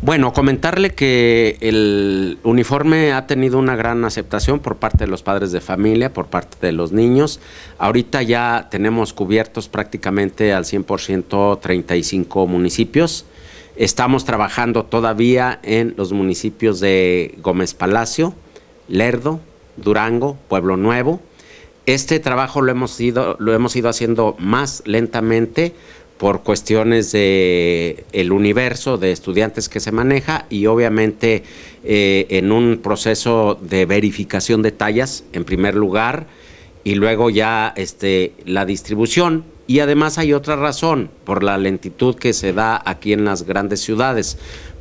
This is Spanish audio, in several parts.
Bueno, comentarle que el uniforme ha tenido una gran aceptación por parte de los padres de familia, por parte de los niños. Ahorita ya tenemos cubiertos prácticamente al 100% 35 municipios. Estamos trabajando todavía en los municipios de Gómez Palacio, Lerdo, Durango, Pueblo Nuevo. Este trabajo lo hemos ido, lo hemos ido haciendo más lentamente por cuestiones de el universo de estudiantes que se maneja y obviamente eh, en un proceso de verificación de tallas en primer lugar y luego ya este la distribución y además hay otra razón por la lentitud que se da aquí en las grandes ciudades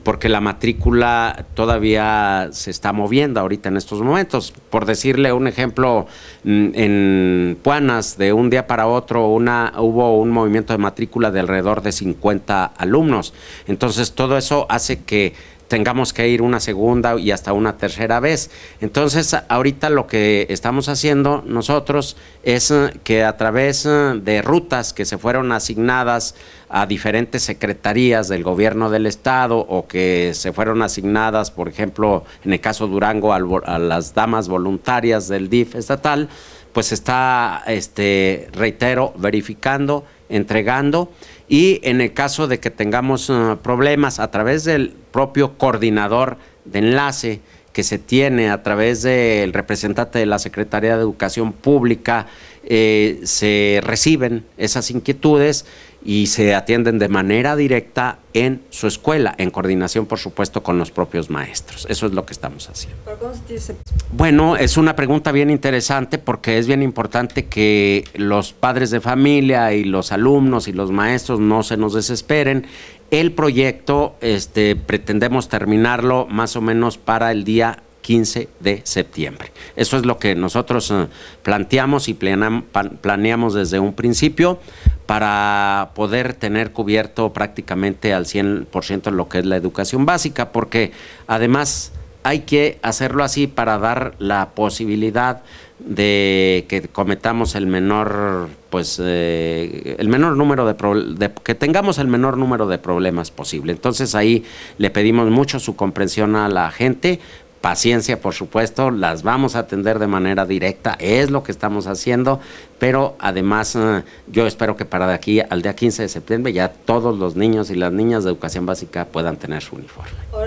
porque la matrícula todavía se está moviendo ahorita en estos momentos. Por decirle un ejemplo, mm, en Puanas, de un día para otro, una, hubo un movimiento de matrícula de alrededor de 50 alumnos. Entonces, todo eso hace que tengamos que ir una segunda y hasta una tercera vez. Entonces, ahorita lo que estamos haciendo nosotros es eh, que a través eh, de rutas que se fueron asignadas a diferentes secretarías del gobierno del estado o que se fueron asignadas, por ejemplo, en el caso Durango, a las damas voluntarias del DIF estatal, pues está, este, reitero, verificando, entregando y en el caso de que tengamos eh, problemas a través del propio coordinador de enlace que se tiene a través del representante de la Secretaría de Educación Pública, eh, se reciben esas inquietudes y se atienden de manera directa en su escuela, en coordinación, por supuesto, con los propios maestros. Eso es lo que estamos haciendo. Bueno, es una pregunta bien interesante porque es bien importante que los padres de familia y los alumnos y los maestros no se nos desesperen. El proyecto este, pretendemos terminarlo más o menos para el día 15 de septiembre. Eso es lo que nosotros eh, planteamos y planeamos desde un principio para poder tener cubierto prácticamente al 100% lo que es la educación básica, porque además hay que hacerlo así para dar la posibilidad de que cometamos el menor, pues, eh, el menor número de, de, que tengamos el menor número de problemas posible. Entonces ahí le pedimos mucho su comprensión a la gente paciencia, por supuesto, las vamos a atender de manera directa, es lo que estamos haciendo, pero además eh, yo espero que para de aquí al día 15 de septiembre ya todos los niños y las niñas de educación básica puedan tener su uniforme.